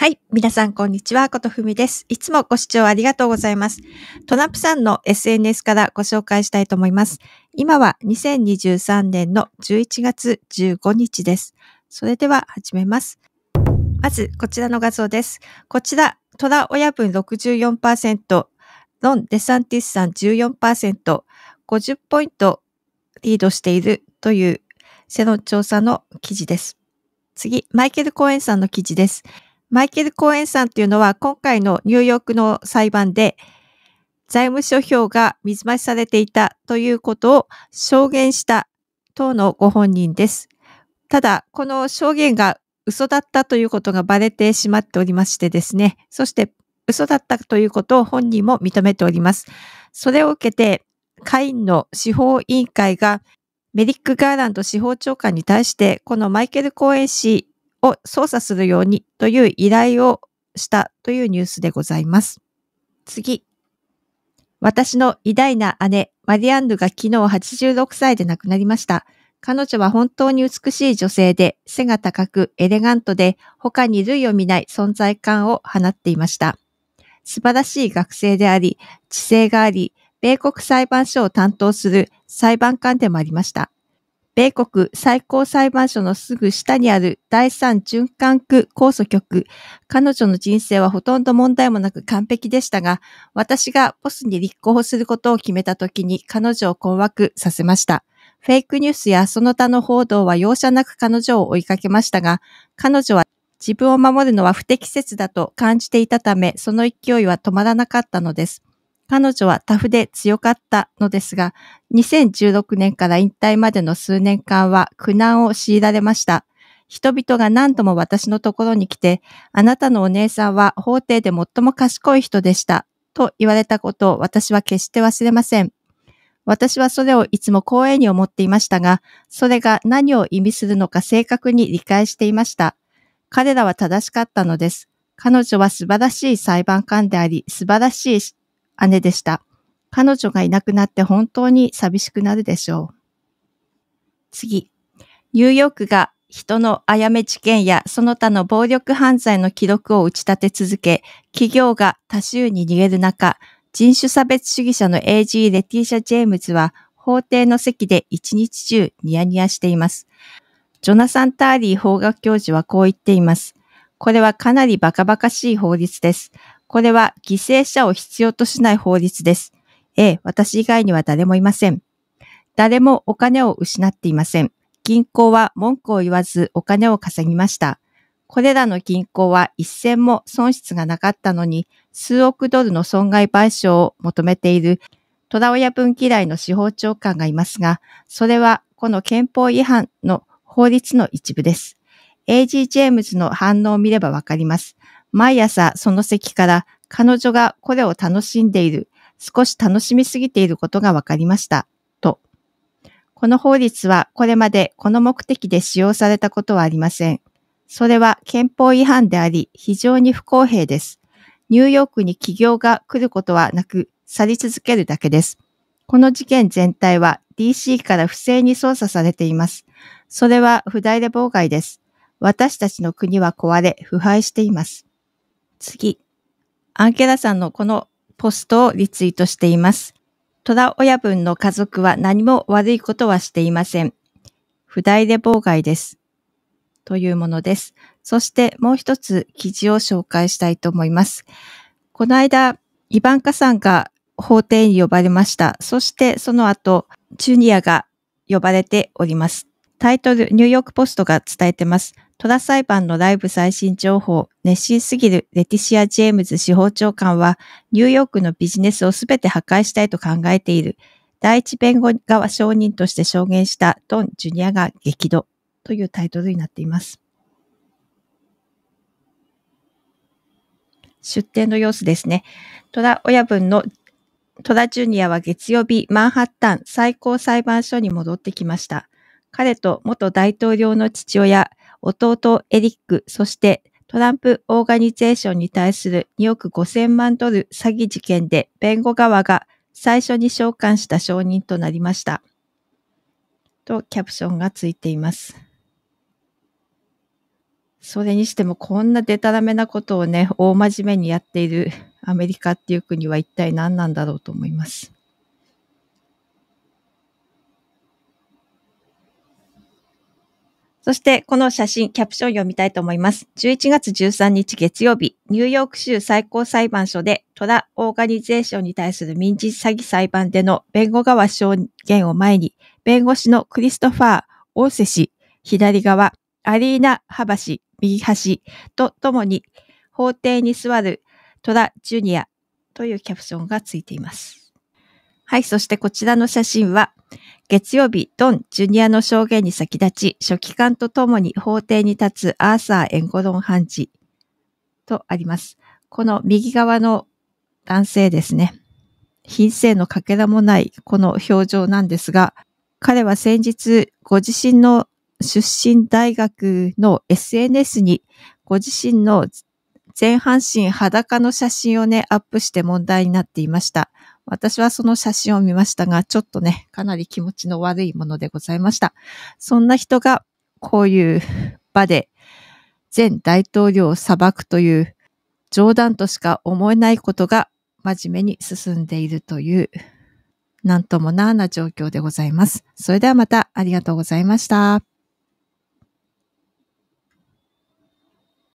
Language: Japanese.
はい。皆さん、こんにちは。ことふみです。いつもご視聴ありがとうございます。トナップさんの SNS からご紹介したいと思います。今は2023年の11月15日です。それでは始めます。まず、こちらの画像です。こちら、トラ親分64%、ロン・デサンティスさん14%、50ポイントリードしているという世論調査の記事です。次、マイケル・コーエンさんの記事です。マイケル・コーエンさんというのは今回のニューヨークの裁判で財務諸表が水増しされていたということを証言した党のご本人です。ただ、この証言が嘘だったということがバレてしまっておりましてですね、そして嘘だったということを本人も認めております。それを受けて、下院の司法委員会がメリック・ガーランド司法長官に対して、このマイケル・コーエン氏を操作するようにという依頼をしたというニュースでございます。次。私の偉大な姉、マリアンヌが昨日86歳で亡くなりました。彼女は本当に美しい女性で、背が高く、エレガントで、他に類を見ない存在感を放っていました。素晴らしい学生であり、知性があり、米国裁判所を担当する裁判官でもありました。米国最高裁判所のすぐ下にある第三循環区控訴局。彼女の人生はほとんど問題もなく完璧でしたが、私がボスに立候補することを決めた時に彼女を困惑させました。フェイクニュースやその他の報道は容赦なく彼女を追いかけましたが、彼女は自分を守るのは不適切だと感じていたため、その勢いは止まらなかったのです。彼女はタフで強かったのですが、2016年から引退までの数年間は苦難を強いられました。人々が何度も私のところに来て、あなたのお姉さんは法廷で最も賢い人でした。と言われたことを私は決して忘れません。私はそれをいつも光栄に思っていましたが、それが何を意味するのか正確に理解していました。彼らは正しかったのです。彼女は素晴らしい裁判官であり、素晴らしい姉でした。彼女がいなくなって本当に寂しくなるでしょう。次、ニューヨークが人のあやめ事件やその他の暴力犯罪の記録を打ち立て続け、企業が多州に逃げる中、人種差別主義者の AG レティーシャ・ジェームズは法廷の席で一日中ニヤニヤしています。ジョナサン・ターリー法学教授はこう言っています。これはかなりバカバカしい法律です。これは犠牲者を必要としない法律です。ええ、私以外には誰もいません。誰もお金を失っていません。銀行は文句を言わずお金を稼ぎました。これらの銀行は一銭も損失がなかったのに、数億ドルの損害賠償を求めている虎親分嫌いの司法長官がいますが、それはこの憲法違反の法律の一部です。A.G. ジェームズの反応を見ればわかります。毎朝その席から彼女がこれを楽しんでいる、少し楽しみすぎていることが分かりました。と。この法律はこれまでこの目的で使用されたことはありません。それは憲法違反であり、非常に不公平です。ニューヨークに企業が来ることはなく、去り続けるだけです。この事件全体は DC から不正に操作されています。それは不代で妨害です。私たちの国は壊れ、腐敗しています。次、アンケラさんのこのポストをリツイートしています。虎親分の家族は何も悪いことはしていません。不代で妨害です。というものです。そしてもう一つ記事を紹介したいと思います。この間、イバンカさんが法廷に呼ばれました。そしてその後、ジュニアが呼ばれております。タイトル、ニューヨークポストが伝えてます。トラス裁判のライブ最新情報、熱心すぎるレティシア・ジェームズ司法長官は、ニューヨークのビジネスを全て破壊したいと考えている。第一弁護側証人として証言したドン・ジュニアが激怒というタイトルになっています。出典の様子ですね。トラ親分のトラジュニアは月曜日、マンハッタン最高裁判所に戻ってきました。彼と元大統領の父親、弟エリック、そしてトランプオーガニゼーションに対する2億5000万ドル詐欺事件で弁護側が最初に召喚した証人となりました。とキャプションがついています。それにしてもこんなデタラメなことをね、大真面目にやっているアメリカっていう国は一体何なんだろうと思います。そしてこの写真、キャプション読みたいと思います。11月13日月曜日、ニューヨーク州最高裁判所でトラ・オーガニゼーションに対する民事詐欺裁判での弁護側証言を前に、弁護士のクリストファー・オーセ氏、左側、アリーナ・ハバ氏、右端とともに、法廷に座るトラ・ジュニアというキャプションがついています。はい、そしてこちらの写真は、月曜日、ドン・ジュニアの証言に先立ち、書記官とともに法廷に立つアーサー・エンゴロン判事とあります。この右側の男性ですね。品性のかけらもないこの表情なんですが、彼は先日ご自身の出身大学の SNS にご自身の前半身裸の写真をね、アップして問題になっていました。私はその写真を見ましたが、ちょっとね、かなり気持ちの悪いものでございました。そんな人が、こういう場で、前大統領を裁くという、冗談としか思えないことが、真面目に進んでいるという、なんともなーな状況でございます。それではまたありがとうございました。